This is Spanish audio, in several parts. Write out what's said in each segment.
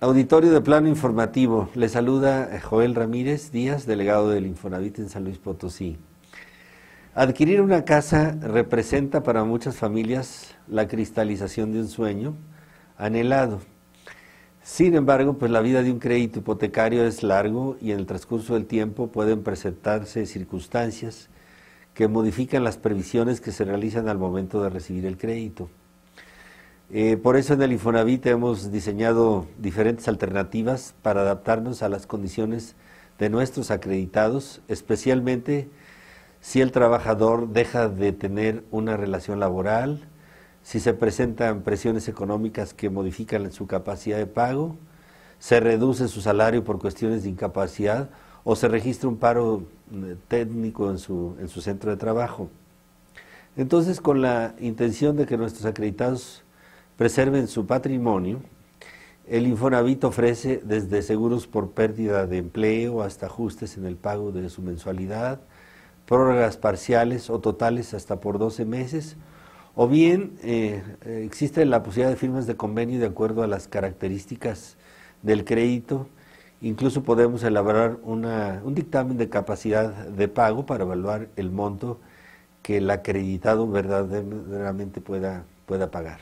Auditorio de Plano Informativo, le saluda eh, Joel Ramírez Díaz, delegado del Infonavit en San Luis Potosí. Adquirir una casa representa para muchas familias la cristalización de un sueño anhelado sin embargo, pues la vida de un crédito hipotecario es largo y en el transcurso del tiempo pueden presentarse circunstancias que modifican las previsiones que se realizan al momento de recibir el crédito. Eh, por eso en el Infonavit hemos diseñado diferentes alternativas para adaptarnos a las condiciones de nuestros acreditados, especialmente si el trabajador deja de tener una relación laboral, si se presentan presiones económicas que modifican su capacidad de pago, se reduce su salario por cuestiones de incapacidad o se registra un paro eh, técnico en su, en centro de trabajo. Entonces, con la intención de que nuestros acreditados preserven su patrimonio, el Infonavit ofrece desde seguros por pérdida de empleo hasta ajustes en el pago de su mensualidad, prórrogas parciales o totales hasta por 12 meses, o bien eh, existe la posibilidad de firmas de convenio de acuerdo a las características del crédito. Incluso podemos elaborar un dictamen de capacidad de pago para evaluar el monto que el acreditado verdaderamente pueda, pueda pagar.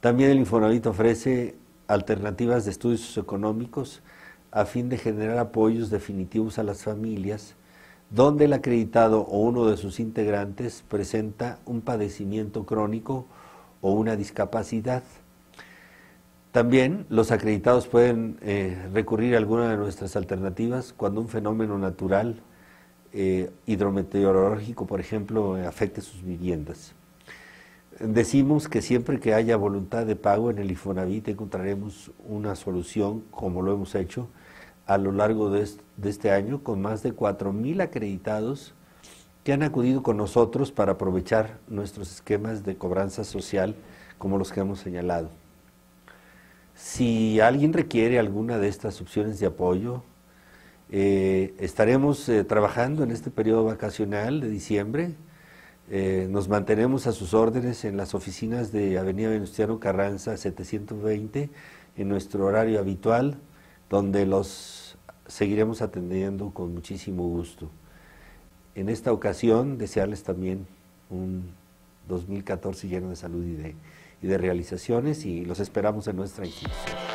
También el Infonavit ofrece alternativas de estudios económicos a fin de generar apoyos definitivos a las familias donde el acreditado o uno de sus integrantes presenta un padecimiento crónico o una discapacidad. También los acreditados pueden eh, recurrir a alguna de nuestras alternativas cuando un fenómeno natural eh, hidrometeorológico, por ejemplo, afecte sus viviendas. Decimos que siempre que haya voluntad de pago en el Infonavit encontraremos una solución, como lo hemos hecho, a lo largo de este año con más de 4.000 acreditados que han acudido con nosotros para aprovechar nuestros esquemas de cobranza social como los que hemos señalado. Si alguien requiere alguna de estas opciones de apoyo, eh, estaremos eh, trabajando en este periodo vacacional de diciembre. Eh, nos mantenemos a sus órdenes en las oficinas de Avenida Venustiano Carranza 720 en nuestro horario habitual donde los seguiremos atendiendo con muchísimo gusto. En esta ocasión, desearles también un 2014 lleno de salud y de, realizaciones y los esperamos en nuestra institución.